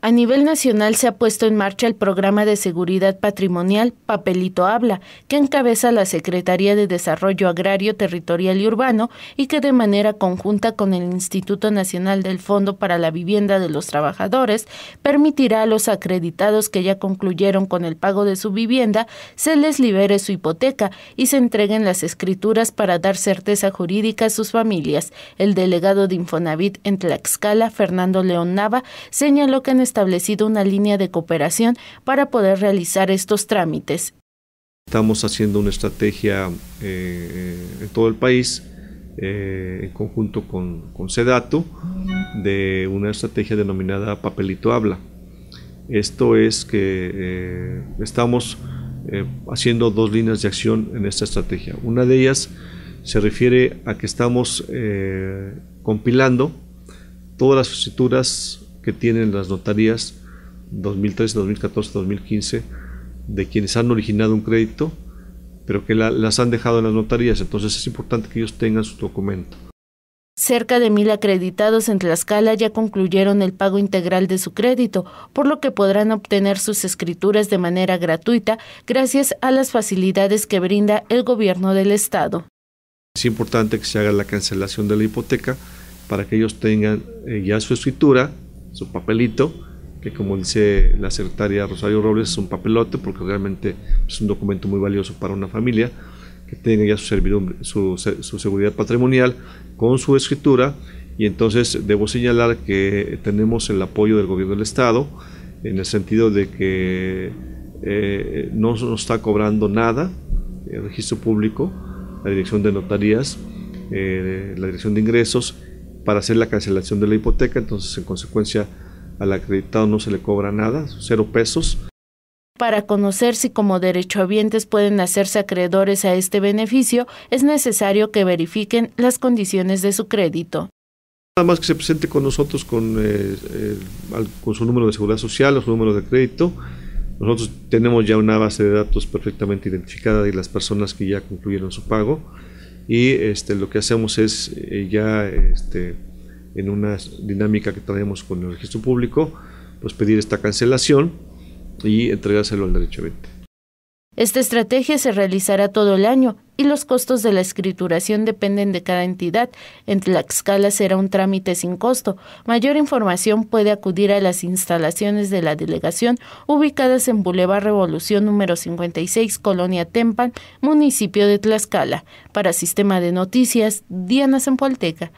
A nivel nacional se ha puesto en marcha el programa de seguridad patrimonial Papelito Habla, que encabeza la Secretaría de Desarrollo Agrario, Territorial y Urbano y que de manera conjunta con el Instituto Nacional del Fondo para la Vivienda de los Trabajadores permitirá a los acreditados que ya concluyeron con el pago de su vivienda se les libere su hipoteca y se entreguen las escrituras para dar certeza jurídica a sus familias. El delegado de Infonavit en Tlaxcala, Fernando León Nava, señaló que establecido una línea de cooperación para poder realizar estos trámites. Estamos haciendo una estrategia eh, eh, en todo el país eh, en conjunto con, con Sedatu de una estrategia denominada papelito habla. Esto es que estamos haciendo dos líneas de acción en esta estrategia. Una de ellas se refiere a que estamos compilando todas las escrituras que tienen las notarías 2013, 2014, 2015 de quienes han originado un crédito, pero que las han dejado en las notarías. Entonces es importante que ellos tengan su documento. Cerca de mil acreditados en Tlaxcala ya concluyeron el pago integral de su crédito, por lo que podrán obtener sus escrituras de manera gratuita gracias a las facilidades que brinda el gobierno del estado. Es importante que se haga la cancelación de la hipoteca para que ellos tengan eh, ya su escritura su papelito, que como dice la secretaria Rosario Robles, es un papelote porque realmente es un documento muy valioso para una familia que tiene ya su servidumbre, su, seguridad patrimonial con su escritura. Y entonces debo señalar que tenemos el apoyo del gobierno del Estado en el sentido de que eh, no nos está cobrando nada el registro público, la dirección de notarías, eh, la dirección de ingresos para hacer la cancelación de la hipoteca, entonces en consecuencia al acreditado no se le cobra nada, cero pesos. Para conocer si como derechohabientes pueden hacerse acreedores a este beneficio, es necesario que verifiquen las condiciones de su crédito. Nada más que se presente con nosotros con, eh, eh, con su número de seguridad social o su número de crédito. Nosotros tenemos ya una base de datos perfectamente identificada de las personas que ya concluyeron su pago y este, lo que hacemos es eh, ya este, en una dinámica que traemos con el registro público, pues pedir esta cancelación y entregárselo al derecho venta. Esta estrategia se realizará todo el año y los costos de la escrituración dependen de cada entidad. En Tlaxcala será un trámite sin costo. Mayor información puede acudir a las instalaciones de la delegación ubicadas en Boulevard Revolución número 56, Colonia Tempan, municipio de Tlaxcala. Para Sistema de Noticias, Diana Zempoalteca.